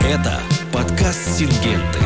Это подкаст «Сингенты».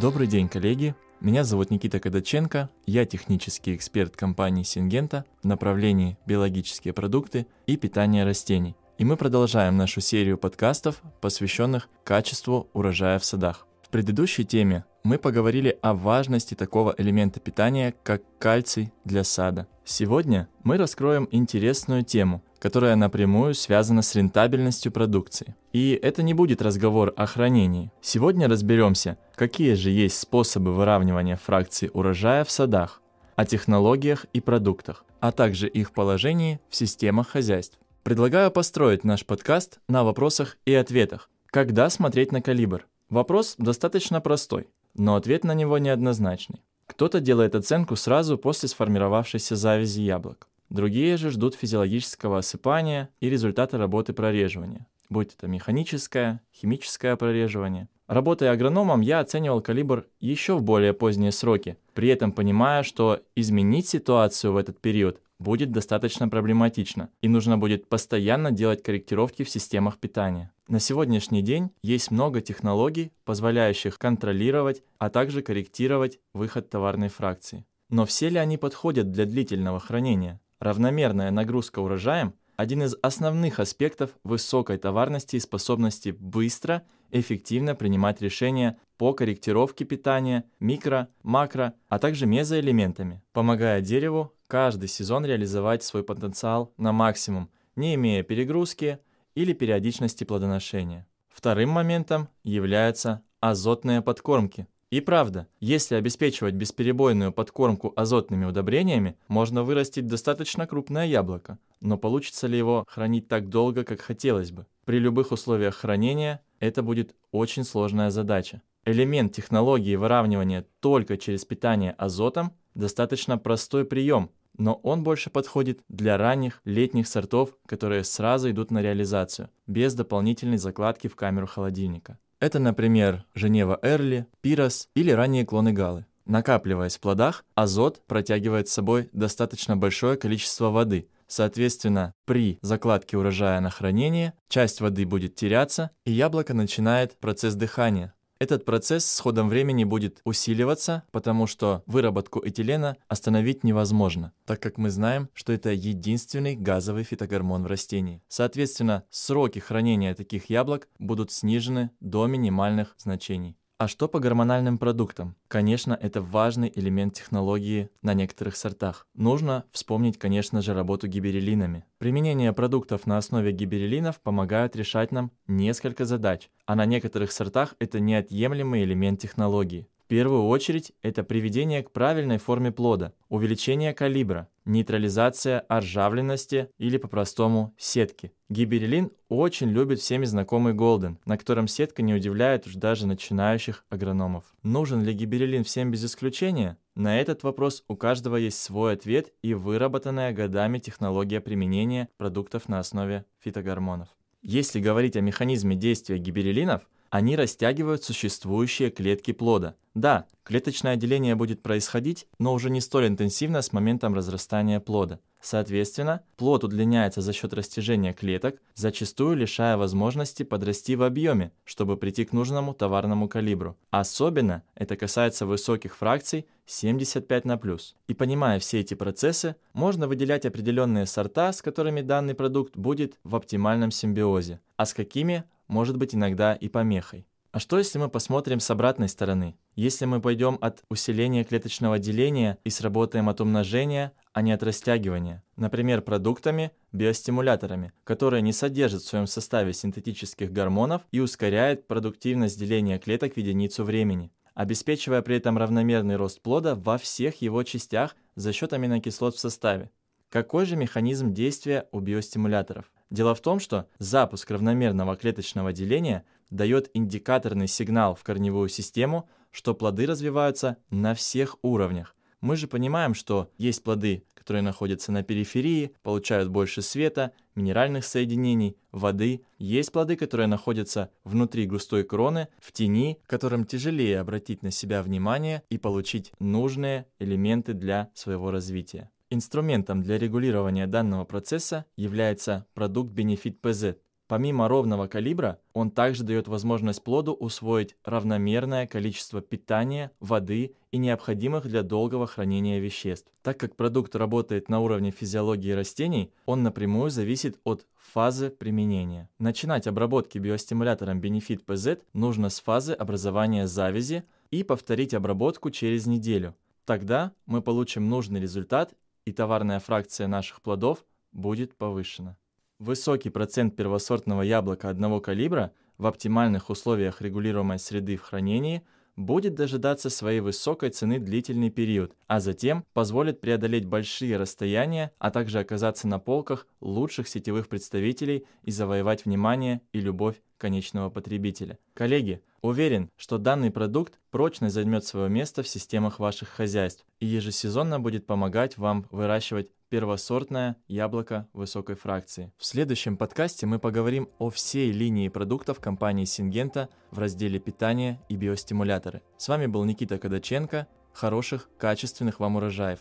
Добрый день, коллеги! Меня зовут Никита Кадаченко, я технический эксперт компании «Сингента» в направлении «Биологические продукты» и «Питание растений». И мы продолжаем нашу серию подкастов, посвященных качеству урожая в садах. В предыдущей теме мы поговорили о важности такого элемента питания, как кальций для сада. Сегодня мы раскроем интересную тему, которая напрямую связана с рентабельностью продукции. И это не будет разговор о хранении. Сегодня разберемся, какие же есть способы выравнивания фракции урожая в садах, о технологиях и продуктах, а также их положении в системах хозяйств. Предлагаю построить наш подкаст на вопросах и ответах. Когда смотреть на калибр? Вопрос достаточно простой, но ответ на него неоднозначный. Кто-то делает оценку сразу после сформировавшейся завязи яблок. Другие же ждут физиологического осыпания и результата работы прореживания, будь это механическое, химическое прореживание. Работая агрономом, я оценивал калибр еще в более поздние сроки, при этом понимая, что изменить ситуацию в этот период будет достаточно проблематично, и нужно будет постоянно делать корректировки в системах питания. На сегодняшний день есть много технологий, позволяющих контролировать, а также корректировать выход товарной фракции. Но все ли они подходят для длительного хранения? Равномерная нагрузка урожаем – один из основных аспектов высокой товарности и способности быстро, эффективно принимать решения по корректировке питания микро, макро, а также мезоэлементами, помогая дереву каждый сезон реализовать свой потенциал на максимум, не имея перегрузки – или периодичности плодоношения. Вторым моментом являются азотные подкормки. И правда, если обеспечивать бесперебойную подкормку азотными удобрениями, можно вырастить достаточно крупное яблоко, но получится ли его хранить так долго, как хотелось бы? При любых условиях хранения это будет очень сложная задача. Элемент технологии выравнивания только через питание азотом – достаточно простой прием, но он больше подходит для ранних летних сортов, которые сразу идут на реализацию, без дополнительной закладки в камеру холодильника. Это, например, Женева Эрли, Пирос или ранние клоны Галы. Накапливаясь в плодах, азот протягивает с собой достаточно большое количество воды. Соответственно, при закладке урожая на хранение часть воды будет теряться, и яблоко начинает процесс дыхания, этот процесс с ходом времени будет усиливаться, потому что выработку этилена остановить невозможно, так как мы знаем, что это единственный газовый фитогормон в растении. Соответственно, сроки хранения таких яблок будут снижены до минимальных значений. А что по гормональным продуктам? Конечно, это важный элемент технологии на некоторых сортах. Нужно вспомнить, конечно же, работу гиберелинами. Применение продуктов на основе гиберелинов помогает решать нам несколько задач, а на некоторых сортах это неотъемлемый элемент технологии первую очередь это приведение к правильной форме плода, увеличение калибра, нейтрализация оржавленности или по-простому сетки. Гиберелин очень любит всеми знакомый голден, на котором сетка не удивляет уж даже начинающих агрономов. Нужен ли гиберелин всем без исключения? На этот вопрос у каждого есть свой ответ и выработанная годами технология применения продуктов на основе фитогормонов. Если говорить о механизме действия гиберелинов, они растягивают существующие клетки плода. Да, клеточное деление будет происходить, но уже не столь интенсивно с моментом разрастания плода. Соответственно, плод удлиняется за счет растяжения клеток, зачастую лишая возможности подрасти в объеме, чтобы прийти к нужному товарному калибру. Особенно это касается высоких фракций 75 на плюс. И понимая все эти процессы, можно выделять определенные сорта, с которыми данный продукт будет в оптимальном симбиозе, а с какими может быть иногда и помехой. А что если мы посмотрим с обратной стороны? Если мы пойдем от усиления клеточного деления и сработаем от умножения, а не от растягивания, например, продуктами, биостимуляторами, которые не содержат в своем составе синтетических гормонов и ускоряют продуктивность деления клеток в единицу времени, обеспечивая при этом равномерный рост плода во всех его частях за счет аминокислот в составе. Какой же механизм действия у биостимуляторов? Дело в том, что запуск равномерного клеточного деления дает индикаторный сигнал в корневую систему, что плоды развиваются на всех уровнях. Мы же понимаем, что есть плоды, которые находятся на периферии, получают больше света, минеральных соединений, воды. Есть плоды, которые находятся внутри густой кроны, в тени, которым тяжелее обратить на себя внимание и получить нужные элементы для своего развития. Инструментом для регулирования данного процесса является продукт Benefit PZ. Помимо ровного калибра, он также дает возможность плоду усвоить равномерное количество питания, воды и необходимых для долгого хранения веществ. Так как продукт работает на уровне физиологии растений, он напрямую зависит от фазы применения. Начинать обработки биостимулятором Benefit PZ нужно с фазы образования завязи и повторить обработку через неделю. Тогда мы получим нужный результат и товарная фракция наших плодов будет повышена. Высокий процент первосортного яблока одного калибра в оптимальных условиях регулируемой среды в хранении будет дожидаться своей высокой цены длительный период, а затем позволит преодолеть большие расстояния, а также оказаться на полках лучших сетевых представителей и завоевать внимание и любовь конечного потребителя. Коллеги, уверен, что данный продукт прочно займет свое место в системах ваших хозяйств и ежесезонно будет помогать вам выращивать первосортное яблоко высокой фракции. В следующем подкасте мы поговорим о всей линии продуктов компании Сингента в разделе питания и биостимуляторы». С вами был Никита Кадаченко. Хороших, качественных вам урожаев!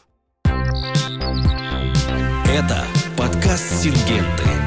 Это подкаст Сингента.